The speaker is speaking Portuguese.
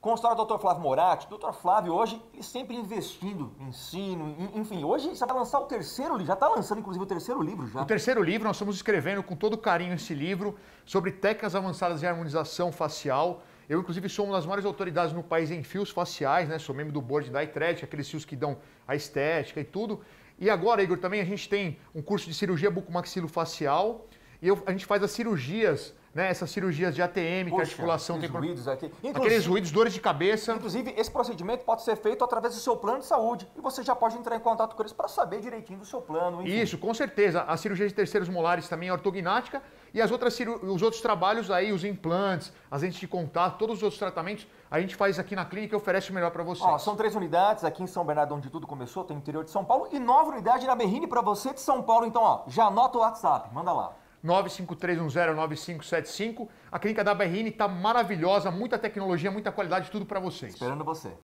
Com o do Dr. Flávio Moratti, Dr. Flávio hoje, ele sempre investindo em ensino, enfim, hoje você vai lançar o terceiro livro, já está lançando inclusive o terceiro livro já. O terceiro livro, nós estamos escrevendo com todo carinho esse livro sobre técnicas avançadas de harmonização facial. Eu, inclusive, sou uma das maiores autoridades no país em fios faciais, né? Sou membro do board da iTred, aqueles fios que dão a estética e tudo. E agora, Igor, também a gente tem um curso de cirurgia bucomaxilofacial e eu, a gente faz as cirurgias né, essas cirurgias de ATM, Poxa, que é a articulação tem ruídos aqui. Inclusive, aqueles ruídos, dores de cabeça. Inclusive, esse procedimento pode ser feito através do seu plano de saúde e você já pode entrar em contato com eles para saber direitinho do seu plano. Enfim. Isso, com certeza. A cirurgia de terceiros molares também é ortognática e as outras os outros trabalhos aí, os implantes, as lentes de contato, todos os outros tratamentos, a gente faz aqui na clínica e oferece o melhor para você. São três unidades aqui em São Bernardo, onde tudo começou, tem interior de São Paulo e nova unidade na Berrine para você de São Paulo. Então, ó, já anota o WhatsApp, manda lá. 953109575. A clínica da BRN está maravilhosa, muita tecnologia, muita qualidade, tudo para vocês. Esperando você.